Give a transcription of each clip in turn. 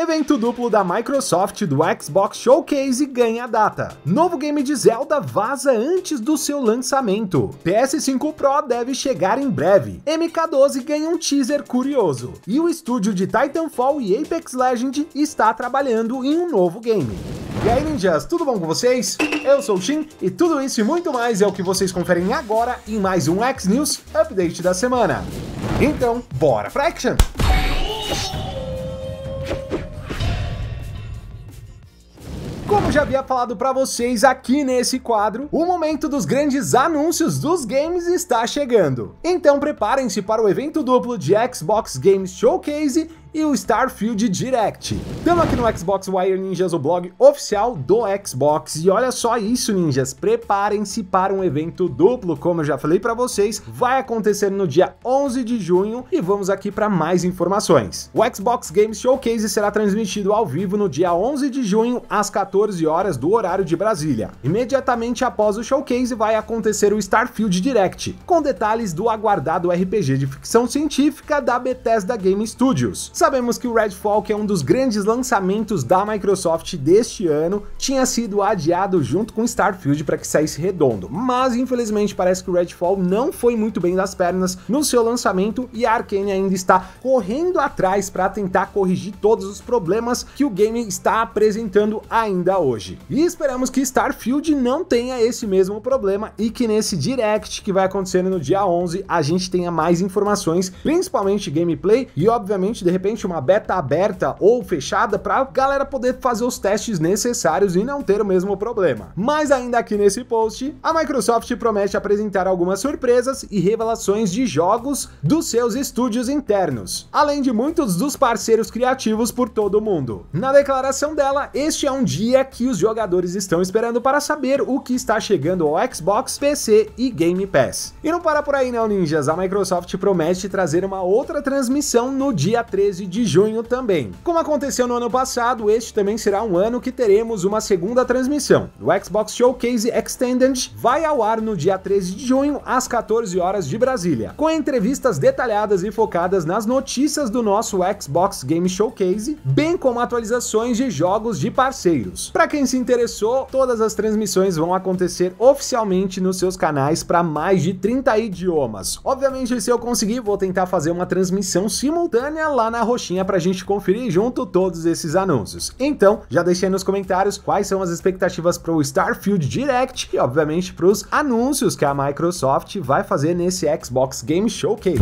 Evento duplo da Microsoft do Xbox Showcase ganha data. Novo game de Zelda vaza antes do seu lançamento. PS5 Pro deve chegar em breve. MK12 ganha um teaser curioso. E o estúdio de Titanfall e Apex Legend está trabalhando em um novo game. E aí, ninjas, tudo bom com vocês? Eu sou o Shin e tudo isso e muito mais é o que vocês conferem agora em mais um X News Update da semana. Então, bora pra action! Como já havia falado para vocês aqui nesse quadro, o momento dos grandes anúncios dos games está chegando. Então preparem-se para o evento duplo de Xbox Games Showcase e o Starfield Direct. Estamos aqui no Xbox Wire Ninjas, o blog oficial do Xbox. E olha só isso, ninjas, preparem-se para um evento duplo, como eu já falei para vocês, vai acontecer no dia 11 de junho e vamos aqui para mais informações. O Xbox Games Showcase será transmitido ao vivo no dia 11 de junho às 14 horas do horário de Brasília. Imediatamente após o showcase vai acontecer o Starfield Direct, com detalhes do aguardado RPG de ficção científica da Bethesda Game Studios. Sabemos que o Redfall, que é um dos grandes lançamentos da Microsoft deste ano, tinha sido adiado junto com Starfield para que saísse redondo, mas infelizmente parece que o Redfall não foi muito bem das pernas no seu lançamento e a Arkane ainda está correndo atrás para tentar corrigir todos os problemas que o game está apresentando ainda hoje. E esperamos que Starfield não tenha esse mesmo problema e que nesse Direct que vai acontecer no dia 11 a gente tenha mais informações, principalmente gameplay e obviamente de repente repente uma beta aberta ou fechada para galera poder fazer os testes necessários e não ter o mesmo problema. Mas ainda aqui nesse post, a Microsoft promete apresentar algumas surpresas e revelações de jogos dos seus estúdios internos, além de muitos dos parceiros criativos por todo o mundo. Na declaração dela, este é um dia que os jogadores estão esperando para saber o que está chegando ao Xbox, PC e Game Pass. E não para por aí não, ninjas, a Microsoft promete trazer uma outra transmissão no dia 13 13 de junho também. Como aconteceu no ano passado, este também será um ano que teremos uma segunda transmissão. O Xbox Showcase Extended vai ao ar no dia 13 de junho, às 14 horas de Brasília, com entrevistas detalhadas e focadas nas notícias do nosso Xbox Game Showcase, bem como atualizações de jogos de parceiros. Para quem se interessou, todas as transmissões vão acontecer oficialmente nos seus canais para mais de 30 idiomas. Obviamente, se eu conseguir, vou tentar fazer uma transmissão simultânea lá na roxinha para a gente conferir junto todos esses anúncios. Então, já deixei nos comentários quais são as expectativas para o Starfield Direct e, obviamente, para os anúncios que a Microsoft vai fazer nesse Xbox Game Showcase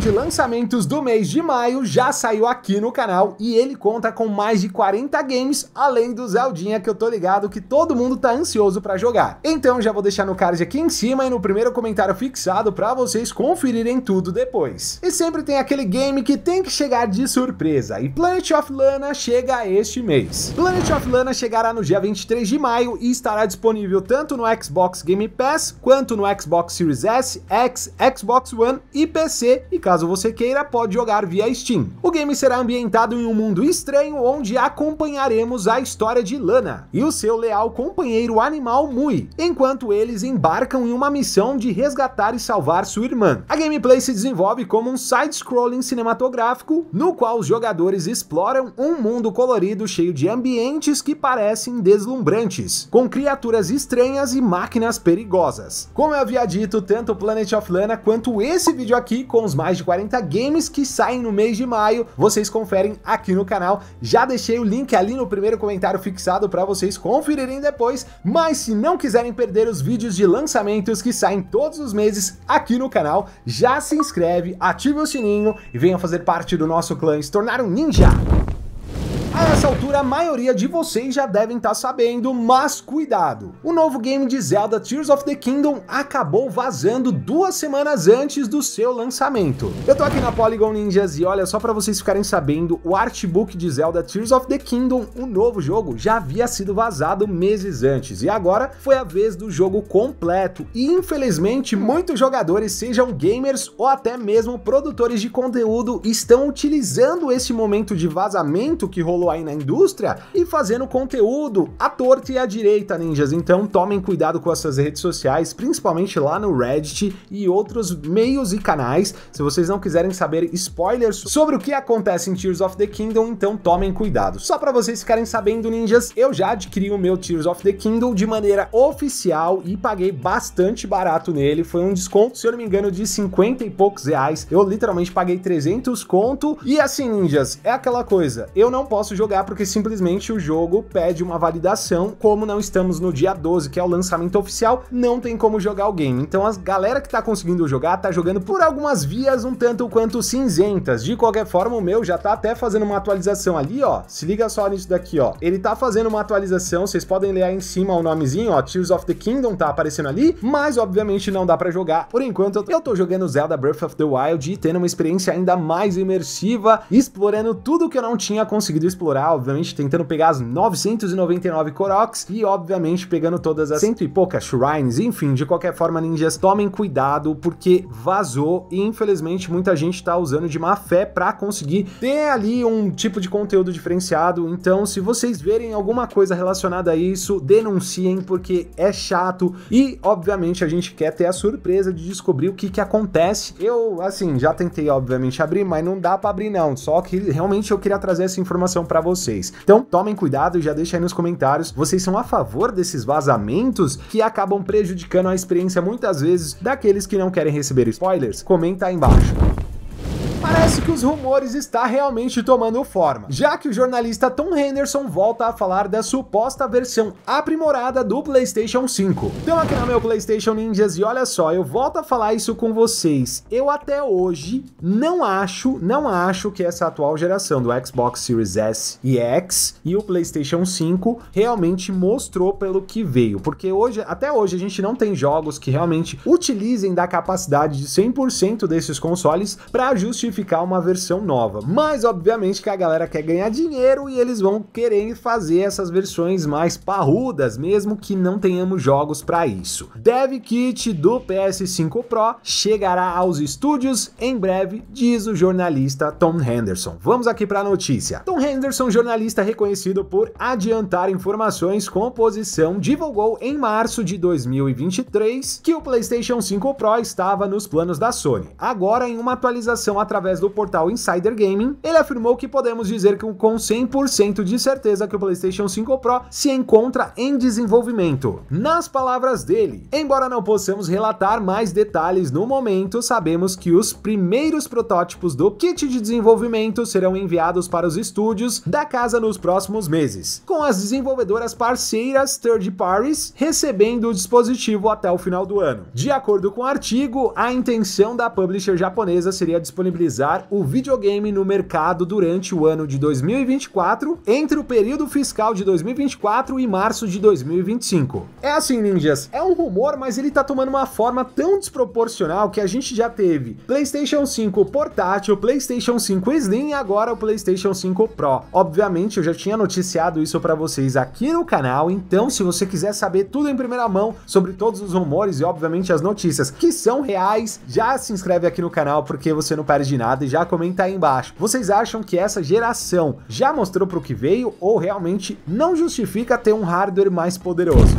de lançamentos do mês de maio já saiu aqui no canal e ele conta com mais de 40 games, além do Zeldinha que eu tô ligado que todo mundo tá ansioso para jogar. Então já vou deixar no card aqui em cima e no primeiro comentário fixado para vocês conferirem tudo depois. E sempre tem aquele game que tem que chegar de surpresa, e Planet of Lana chega este mês. Planet of Lana chegará no dia 23 de maio e estará disponível tanto no Xbox Game Pass, quanto no Xbox Series S, X, Xbox One e PC, e caso você queira, pode jogar via Steam. O game será ambientado em um mundo estranho onde acompanharemos a história de Lana e o seu leal companheiro animal Mui, enquanto eles embarcam em uma missão de resgatar e salvar sua irmã. A gameplay se desenvolve como um side-scrolling cinematográfico, no qual os jogadores exploram um mundo colorido cheio de ambientes que parecem deslumbrantes, com criaturas estranhas e máquinas perigosas. Como eu havia dito, tanto Planet of Lana quanto esse vídeo aqui, com os mais de 40 games que saem no mês de maio, vocês conferem aqui no canal. Já deixei o link ali no primeiro comentário fixado para vocês conferirem depois, mas se não quiserem perder os vídeos de lançamentos que saem todos os meses aqui no canal, já se inscreve, ative o sininho e venha fazer parte do nosso clã e se tornar um ninja! A essa altura, a maioria de vocês já devem estar tá sabendo, mas cuidado! O novo game de Zelda Tears of the Kingdom acabou vazando duas semanas antes do seu lançamento. Eu tô aqui na Polygon Ninjas e olha, só para vocês ficarem sabendo, o artbook de Zelda Tears of the Kingdom, o novo jogo, já havia sido vazado meses antes, e agora foi a vez do jogo completo, e infelizmente muitos jogadores, sejam gamers ou até mesmo produtores de conteúdo, estão utilizando esse momento de vazamento que rolou aí na indústria e fazendo conteúdo à torta e à direita, ninjas. Então tomem cuidado com as suas redes sociais, principalmente lá no Reddit e outros meios e canais. Se vocês não quiserem saber spoilers sobre o que acontece em Tears of the Kingdom, então tomem cuidado. Só para vocês ficarem sabendo, ninjas, eu já adquiri o meu Tears of the Kingdom de maneira oficial e paguei bastante barato nele. Foi um desconto, se eu não me engano, de 50 e poucos reais. Eu literalmente paguei 300 conto. E assim, ninjas, é aquela coisa, eu não posso jogar porque simplesmente o jogo pede uma validação. Como não estamos no dia 12, que é o lançamento oficial, não tem como jogar o game. Então a galera que tá conseguindo jogar tá jogando por algumas vias um tanto quanto cinzentas. De qualquer forma, o meu já tá até fazendo uma atualização ali, ó. Se liga só nisso daqui, ó. Ele tá fazendo uma atualização, vocês podem ler aí em cima o nomezinho, ó, Tears of the Kingdom tá aparecendo ali, mas obviamente não dá para jogar. Por enquanto, eu tô jogando Zelda Breath of the Wild e tendo uma experiência ainda mais imersiva, explorando tudo que eu não tinha conseguido explorar explorar, obviamente, tentando pegar as 999 Koroks e, obviamente, pegando todas as cento e poucas shrines. Enfim, de qualquer forma, ninjas, tomem cuidado porque vazou e, infelizmente, muita gente tá usando de má fé para conseguir ter ali um tipo de conteúdo diferenciado. Então, se vocês verem alguma coisa relacionada a isso, denunciem porque é chato e, obviamente, a gente quer ter a surpresa de descobrir o que que acontece. Eu, assim, já tentei, obviamente, abrir, mas não dá para abrir não. Só que realmente eu queria trazer essa informação para vocês. Então, tomem cuidado e já deixem aí nos comentários, vocês são a favor desses vazamentos que acabam prejudicando a experiência muitas vezes daqueles que não querem receber spoilers? Comenta aí embaixo. Parece que os rumores estão realmente tomando forma, já que o jornalista Tom Henderson volta a falar da suposta versão aprimorada do PlayStation 5. Então aqui no meu PlayStation Ninjas e olha só, eu volto a falar isso com vocês. Eu até hoje não acho, não acho que essa atual geração do Xbox Series S e X e o PlayStation 5 realmente mostrou pelo que veio, porque hoje, até hoje a gente não tem jogos que realmente utilizem da capacidade de 100% desses consoles para ajuste justificar uma versão nova. Mas obviamente que a galera quer ganhar dinheiro e eles vão querer fazer essas versões mais parrudas, mesmo que não tenhamos jogos para isso. Dev Kit do PS5 Pro chegará aos estúdios em breve, diz o jornalista Tom Henderson. Vamos aqui para a notícia. Tom Henderson, jornalista reconhecido por adiantar informações com posição, divulgou em março de 2023 que o PlayStation 5 Pro estava nos planos da Sony. Agora, em uma atualização através através do portal Insider Gaming, ele afirmou que podemos dizer que com 100% de certeza que o PlayStation 5 Pro se encontra em desenvolvimento. Nas palavras dele, embora não possamos relatar mais detalhes no momento, sabemos que os primeiros protótipos do kit de desenvolvimento serão enviados para os estúdios da casa nos próximos meses, com as desenvolvedoras parceiras Third Parties recebendo o dispositivo até o final do ano. De acordo com o artigo, a intenção da publisher japonesa seria disponibilizar o videogame no mercado durante o ano de 2024, entre o período fiscal de 2024 e março de 2025. É assim, ninjas, é um rumor, mas ele tá tomando uma forma tão desproporcional que a gente já teve PlayStation 5 portátil, PlayStation 5 Slim e agora o PlayStation 5 Pro. Obviamente, eu já tinha noticiado isso para vocês aqui no canal, então se você quiser saber tudo em primeira mão sobre todos os rumores e obviamente as notícias que são reais, já se inscreve aqui no canal porque você não perde nada e já comenta aí embaixo. Vocês acham que essa geração já mostrou para o que veio ou realmente não justifica ter um hardware mais poderoso?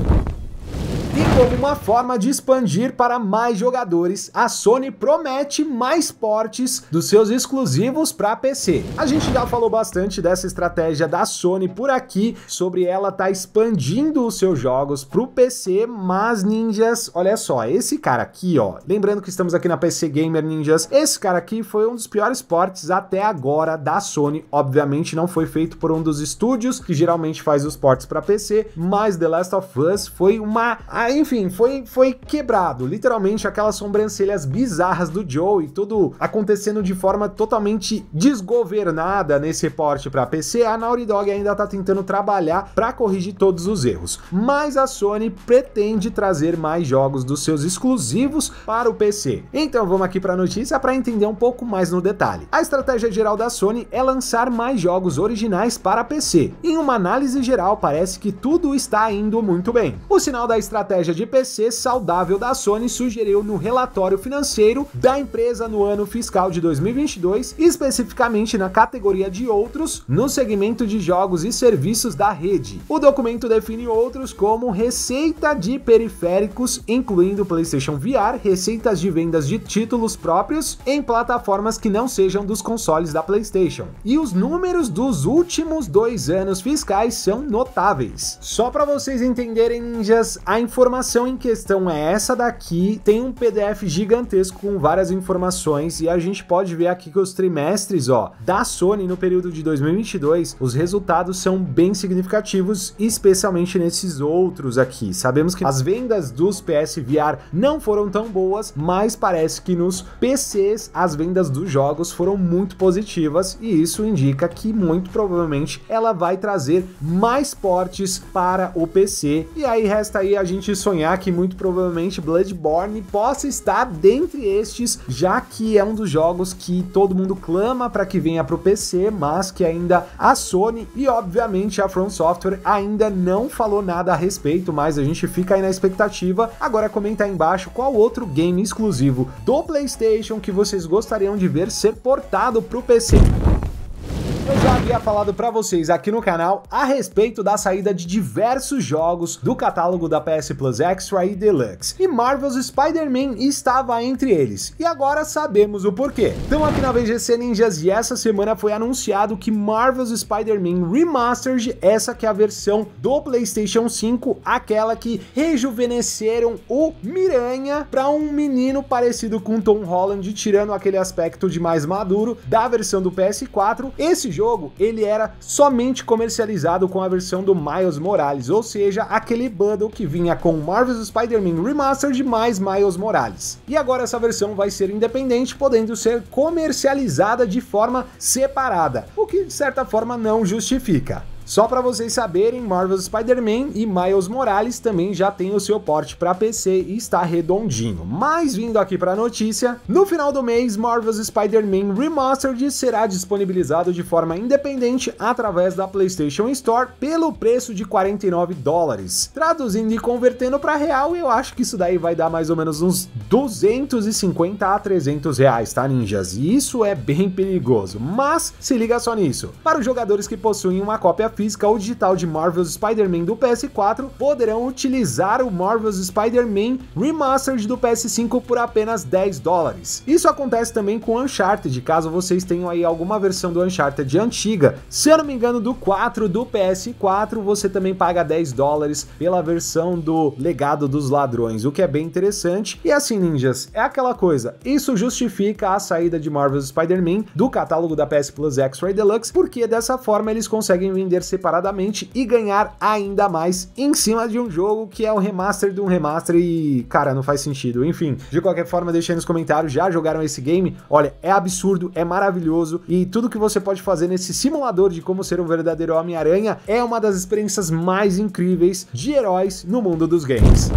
Como uma forma de expandir para mais jogadores, a Sony promete mais portes dos seus exclusivos para PC. A gente já falou bastante dessa estratégia da Sony por aqui, sobre ela tá expandindo os seus jogos para o PC, mas ninjas, olha só, esse cara aqui, ó, lembrando que estamos aqui na PC Gamer Ninjas, esse cara aqui foi um dos piores portes até agora da Sony, obviamente não foi feito por um dos estúdios que geralmente faz os portes para PC, mas The Last of Us foi uma a enfim, foi, foi quebrado, literalmente aquelas sobrancelhas bizarras do Joe e tudo acontecendo de forma totalmente desgovernada nesse reporte para PC. A Naughty Dog ainda está tentando trabalhar para corrigir todos os erros, mas a Sony pretende trazer mais jogos dos seus exclusivos para o PC. Então vamos aqui para a notícia para entender um pouco mais no detalhe. A estratégia geral da Sony é lançar mais jogos originais para PC. Em uma análise geral, parece que tudo está indo muito bem. O sinal da estratégia de PC saudável da Sony sugeriu no relatório financeiro da empresa no ano fiscal de 2022, especificamente na categoria de outros, no segmento de jogos e serviços da rede. O documento define outros como receita de periféricos, incluindo PlayStation VR, receitas de vendas de títulos próprios em plataformas que não sejam dos consoles da PlayStation. E os números dos últimos dois anos fiscais são notáveis. Só para vocês entenderem, ninjas, a informação informação em questão é essa daqui, tem um PDF gigantesco com várias informações e a gente pode ver aqui que os trimestres, ó, da Sony no período de 2022, os resultados são bem significativos, especialmente nesses outros aqui. Sabemos que as vendas dos PS VR não foram tão boas, mas parece que nos PCs as vendas dos jogos foram muito positivas e isso indica que muito provavelmente ela vai trazer mais portes para o PC. E aí resta aí a gente sonhar sonhar que muito provavelmente Bloodborne possa estar dentre estes, já que é um dos jogos que todo mundo clama para que venha para o PC, mas que ainda a Sony e obviamente a From Software ainda não falou nada a respeito, mas a gente fica aí na expectativa. Agora comenta aí embaixo qual outro game exclusivo do PlayStation que vocês gostariam de ver ser portado para o PC. Eu já havia falado para vocês aqui no canal a respeito da saída de diversos jogos do catálogo da PS Plus Extra e Deluxe, e Marvel's Spider-Man estava entre eles, e agora sabemos o porquê. Então aqui na VGC Ninjas e essa semana foi anunciado que Marvel's Spider-Man Remastered, essa que é a versão do PlayStation 5, aquela que rejuvenesceram o Miranha para um menino parecido com Tom Holland, tirando aquele aspecto de mais maduro da versão do PS4, esse jogo ele era somente comercializado com a versão do Miles Morales, ou seja, aquele bundle que vinha com Marvel's Spider-Man Remastered mais Miles Morales. E agora essa versão vai ser independente, podendo ser comercializada de forma separada, o que de certa forma não justifica. Só para vocês saberem, Marvel's Spider-Man e Miles Morales também já tem o seu porte para PC e está redondinho. Mas vindo aqui para a notícia, no final do mês, Marvel's Spider-Man Remastered será disponibilizado de forma independente através da PlayStation Store pelo preço de 49 dólares. Traduzindo e convertendo para real, eu acho que isso daí vai dar mais ou menos uns 250 a 300 reais, tá, ninjas? E isso é bem perigoso. Mas se liga só nisso. Para os jogadores que possuem uma cópia física ou digital de Marvel's Spider-Man do PS4, poderão utilizar o Marvel's Spider-Man Remastered do PS5 por apenas 10 dólares. Isso acontece também com Uncharted, caso vocês tenham aí alguma versão do Uncharted antiga. Se eu não me engano, do 4 do PS4, você também paga 10 dólares pela versão do Legado dos Ladrões, o que é bem interessante. E assim, ninjas, é aquela coisa, isso justifica a saída de Marvel's Spider-Man do catálogo da PS Plus X-Ray Deluxe, porque dessa forma eles conseguem vender separadamente e ganhar ainda mais em cima de um jogo que é o remaster de um remaster e, cara, não faz sentido. Enfim, de qualquer forma, deixa aí nos comentários, já jogaram esse game? Olha, é absurdo, é maravilhoso e tudo que você pode fazer nesse simulador de como ser um verdadeiro Homem-Aranha é uma das experiências mais incríveis de heróis no mundo dos games.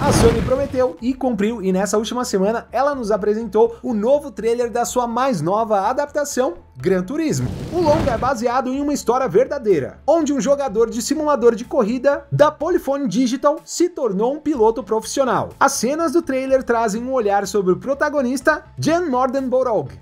A Sony prometeu e cumpriu, e nessa última semana ela nos apresentou o novo trailer da sua mais nova adaptação Gran Turismo. O longa é baseado em uma história verdadeira, onde um jogador de simulador de corrida da Polyphone Digital se tornou um piloto profissional. As cenas do trailer trazem um olhar sobre o protagonista Jan Morden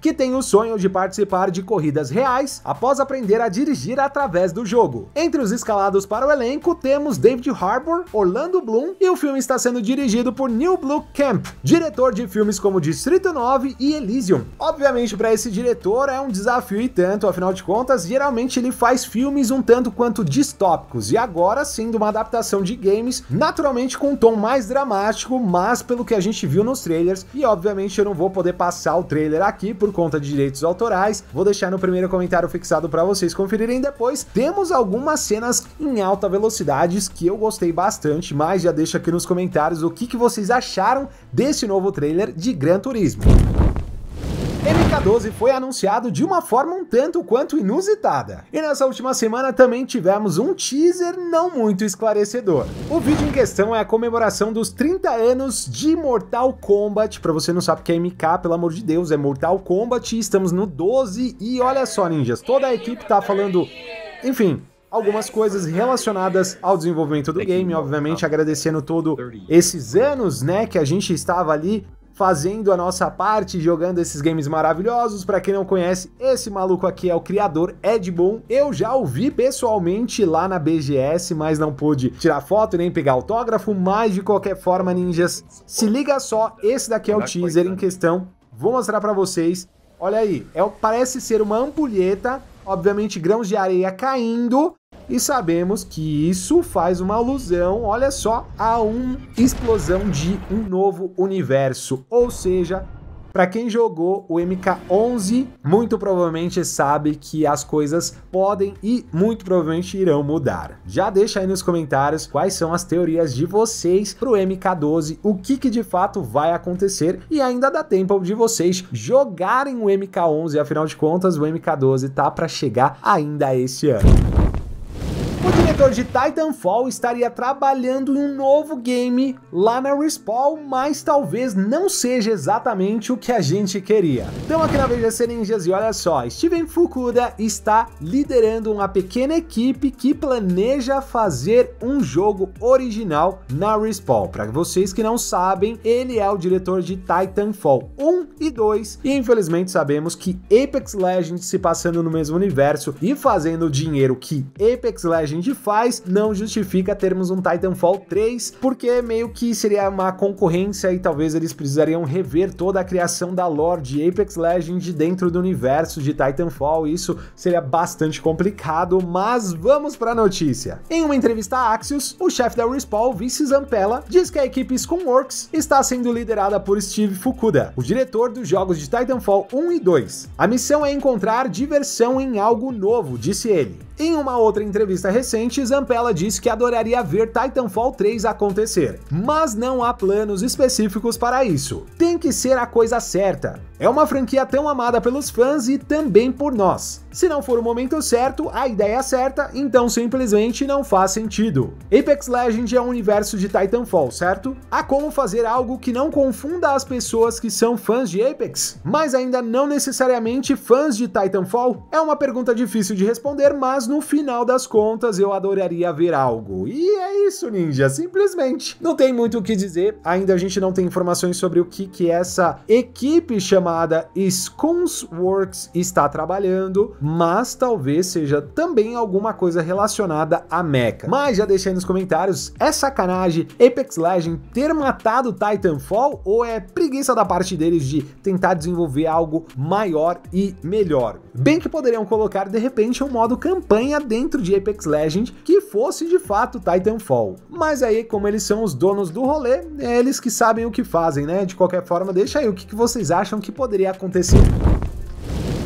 que tem o sonho de participar de corridas reais após aprender a dirigir através do jogo. Entre os escalados para o elenco temos David Harbour, Orlando Bloom e o filme está sendo dirigido por Neil Blue Camp, diretor de filmes como Distrito 9 e Elysium. Obviamente para esse diretor é um desafio desafio e tanto, afinal de contas, geralmente ele faz filmes um tanto quanto distópicos, e agora sendo uma adaptação de games, naturalmente com um tom mais dramático, mas pelo que a gente viu nos trailers, e obviamente eu não vou poder passar o trailer aqui por conta de direitos autorais, vou deixar no primeiro comentário fixado para vocês conferirem depois. Temos algumas cenas em alta velocidade que eu gostei bastante, mas já deixa aqui nos comentários o que, que vocês acharam desse novo trailer de Gran Turismo. MK12 foi anunciado de uma forma um tanto quanto inusitada. E nessa última semana também tivemos um teaser não muito esclarecedor. O vídeo em questão é a comemoração dos 30 anos de Mortal Kombat. Para você não sabe o que é MK, pelo amor de Deus, é Mortal Kombat. Estamos no 12 e olha só, ninjas, toda a equipe tá falando, enfim, algumas coisas relacionadas ao desenvolvimento do game, obviamente ah, agradecendo todo esses anos, né, que a gente estava ali fazendo a nossa parte, jogando esses games maravilhosos. Para quem não conhece, esse maluco aqui é o criador é Ed Boon. Eu já o vi pessoalmente lá na BGS, mas não pude tirar foto nem pegar autógrafo, mas de qualquer forma, ninjas, se liga só, esse daqui é o teaser em questão. Vou mostrar para vocês. Olha aí, é, parece ser uma ampulheta obviamente grãos de areia caindo, e sabemos que isso faz uma alusão, olha só, a uma explosão de um novo universo, ou seja, para quem jogou o MK11, muito provavelmente sabe que as coisas podem e muito provavelmente irão mudar. Já deixa aí nos comentários quais são as teorias de vocês pro MK12, o que que de fato vai acontecer e ainda dá tempo de vocês jogarem o MK11, afinal de contas o MK12 tá para chegar ainda esse ano. O diretor de Titanfall estaria trabalhando em um novo game lá na Respawn, mas talvez não seja exatamente o que a gente queria. Então aqui na VGC Ninjas e olha só, Steven Fukuda está liderando uma pequena equipe que planeja fazer um jogo original na Respawn. Para vocês que não sabem, ele é o diretor de Titanfall 1 e 2 e infelizmente sabemos que Apex Legends se passando no mesmo universo e fazendo o dinheiro que Apex Legends gente faz, não justifica termos um Titanfall 3, porque meio que seria uma concorrência e talvez eles precisariam rever toda a criação da lore de Apex Legends dentro do universo de Titanfall, isso seria bastante complicado, mas vamos para a notícia. Em uma entrevista à Axios, o chefe da Respawn, Vince Zampella, diz que a equipe Scumworks está sendo liderada por Steve Fukuda, o diretor dos jogos de Titanfall 1 e 2. A missão é encontrar diversão em algo novo, disse ele. Em uma outra entrevista recente, Zampella disse que adoraria ver Titanfall 3 acontecer, mas não há planos específicos para isso. Tem que ser a coisa certa. É uma franquia tão amada pelos fãs e também por nós. Se não for o momento certo, a ideia é certa, então simplesmente não faz sentido. Apex Legends é um universo de Titanfall, certo? Há como fazer algo que não confunda as pessoas que são fãs de Apex, mas ainda não necessariamente fãs de Titanfall? É uma pergunta difícil de responder, mas no final das contas eu adoraria ver algo. E é isso, ninja, simplesmente. Não tem muito o que dizer, ainda a gente não tem informações sobre o que, que essa equipe chama chamada Works está trabalhando, mas talvez seja também alguma coisa relacionada a Mecha. Mas já aí nos comentários, é sacanagem Apex Legends ter matado Titanfall ou é preguiça da parte deles de tentar desenvolver algo maior e melhor? Bem que poderiam colocar de repente um modo campanha dentro de Apex Legends que fosse de fato Titanfall. Mas aí, como eles são os donos do rolê, é eles que sabem o que fazem, né? De qualquer forma, deixa aí o que vocês acham que poderia acontecer.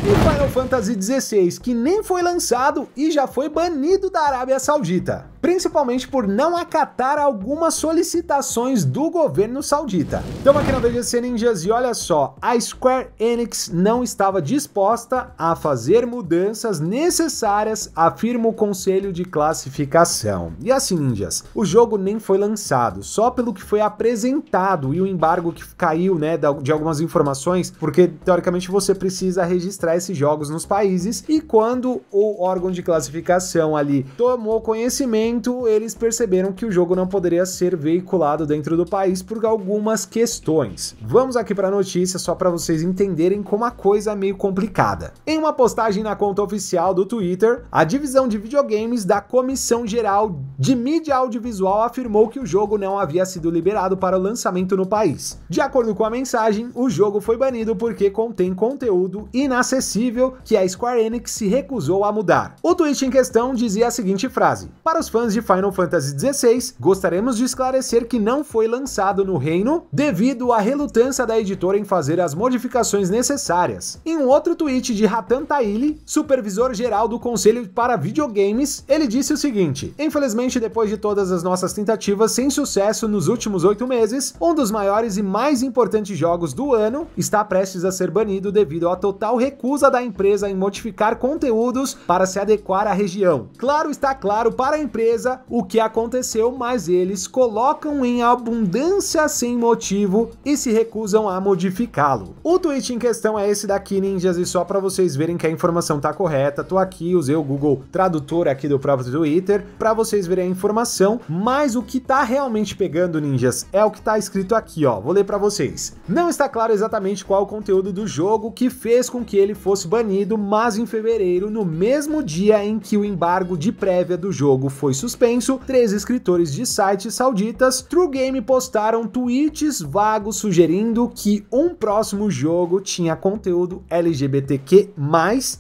E Final Fantasy XVI, que nem foi lançado e já foi banido da Arábia Saudita principalmente por não acatar algumas solicitações do governo saudita. Então aqui na VGC Ninjas e olha só, a Square Enix não estava disposta a fazer mudanças necessárias, afirma o Conselho de Classificação. E assim, Ninjas, o jogo nem foi lançado, só pelo que foi apresentado e o embargo que caiu, né, de algumas informações, porque teoricamente você precisa registrar esses jogos nos países e quando o órgão de classificação ali tomou conhecimento momento, eles perceberam que o jogo não poderia ser veiculado dentro do país por algumas questões. Vamos aqui para a notícia só para vocês entenderem como a coisa é meio complicada. Em uma postagem na conta oficial do Twitter, a divisão de videogames da Comissão Geral de Mídia Audiovisual afirmou que o jogo não havia sido liberado para o lançamento no país. De acordo com a mensagem, o jogo foi banido porque contém conteúdo inacessível que a Square Enix se recusou a mudar. O tweet em questão dizia a seguinte frase: Para os fãs fãs de Final Fantasy XVI, gostaríamos de esclarecer que não foi lançado no reino devido à relutância da editora em fazer as modificações necessárias. Em um outro tweet de Hatan Taili, supervisor geral do Conselho para Videogames, ele disse o seguinte: Infelizmente, depois de todas as nossas tentativas sem sucesso nos últimos oito meses, um dos maiores e mais importantes jogos do ano está prestes a ser banido devido à total recusa da empresa em modificar conteúdos para se adequar à região. Claro está claro para a empresa certeza o que aconteceu, mas eles colocam em abundância sem motivo e se recusam a modificá-lo. O tweet em questão é esse daqui, ninjas, e só para vocês verem que a informação tá correta, tô aqui, usei o Google Tradutor aqui do próprio Twitter, para vocês verem a informação, mas o que tá realmente pegando, ninjas, é o que tá escrito aqui, ó, vou ler para vocês. Não está claro exatamente qual o conteúdo do jogo que fez com que ele fosse banido, mas em fevereiro, no mesmo dia em que o embargo de prévia do jogo foi suspenso, três escritores de sites sauditas, True Game postaram tweets vagos sugerindo que um próximo jogo tinha conteúdo LGBTQ+,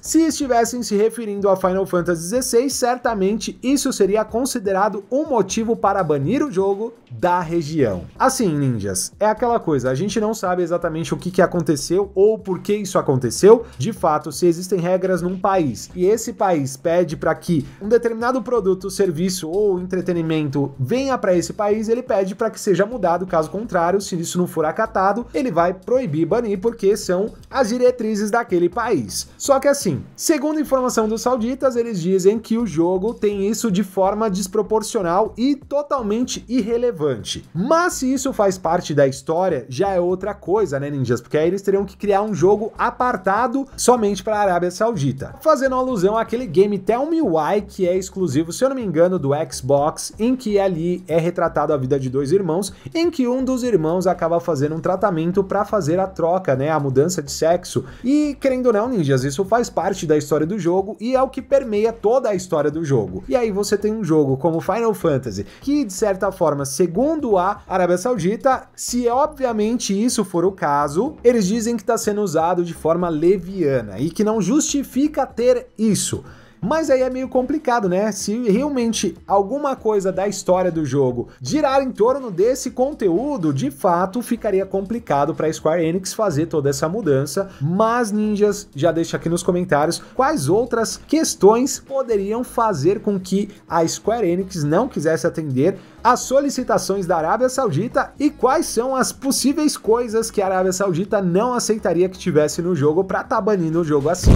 se estivessem se referindo a Final Fantasy XVI, certamente isso seria considerado um motivo para banir o jogo da região. Assim, ninjas, é aquela coisa, a gente não sabe exatamente o que, que aconteceu ou por que isso aconteceu. De fato, se existem regras num país e esse país pede para que um determinado produto ou serviço serviço ou entretenimento venha para esse país, ele pede para que seja mudado. Caso contrário, se isso não for acatado, ele vai proibir, banir, porque são as diretrizes daquele país. Só que assim, segundo informação dos sauditas, eles dizem que o jogo tem isso de forma desproporcional e totalmente irrelevante. Mas se isso faz parte da história, já é outra coisa, né, ninjas? Porque aí eles teriam que criar um jogo apartado somente para a Arábia Saudita. Fazendo alusão àquele game Tell Me Why, que é exclusivo, se eu não me engano, do Xbox, em que ali é retratado a vida de dois irmãos, em que um dos irmãos acaba fazendo um tratamento para fazer a troca, né, a mudança de sexo. E querendo ou não, ninjas, isso faz parte da história do jogo e é o que permeia toda a história do jogo. E aí você tem um jogo como Final Fantasy, que de certa forma, segundo a Arábia Saudita, se é obviamente isso for o caso, eles dizem que está sendo usado de forma leviana e que não justifica ter isso. Mas aí é meio complicado, né? Se realmente alguma coisa da história do jogo girar em torno desse conteúdo, de fato ficaria complicado para Square Enix fazer toda essa mudança. Mas ninjas, já deixa aqui nos comentários quais outras questões poderiam fazer com que a Square Enix não quisesse atender as solicitações da Arábia Saudita e quais são as possíveis coisas que a Arábia Saudita não aceitaria que tivesse no jogo para tá banindo o jogo assim.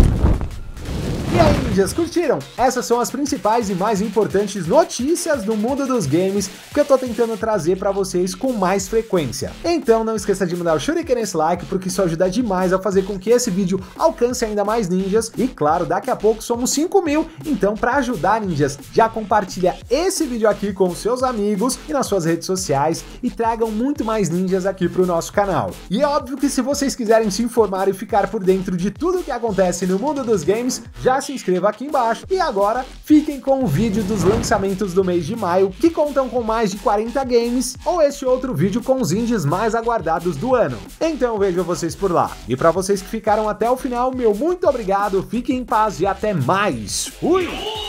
E aí, ninjas, curtiram? Essas são as principais e mais importantes notícias do mundo dos games que eu tô tentando trazer para vocês com mais frequência. Então não esqueça de mandar o shuriken nesse like, porque isso ajuda demais a fazer com que esse vídeo alcance ainda mais ninjas. E claro, daqui a pouco somos 5 mil, então para ajudar ninjas, já compartilha esse vídeo aqui com seus amigos e nas suas redes sociais e tragam muito mais ninjas aqui pro nosso canal. E é óbvio que se vocês quiserem se informar e ficar por dentro de tudo o que acontece no mundo dos games, já se inscreva aqui embaixo. E agora, fiquem com o vídeo dos lançamentos do mês de maio, que contam com mais de 40 games, ou este outro vídeo com os indies mais aguardados do ano. Então vejo vocês por lá. E para vocês que ficaram até o final, meu muito obrigado, fiquem em paz e até mais. Fui!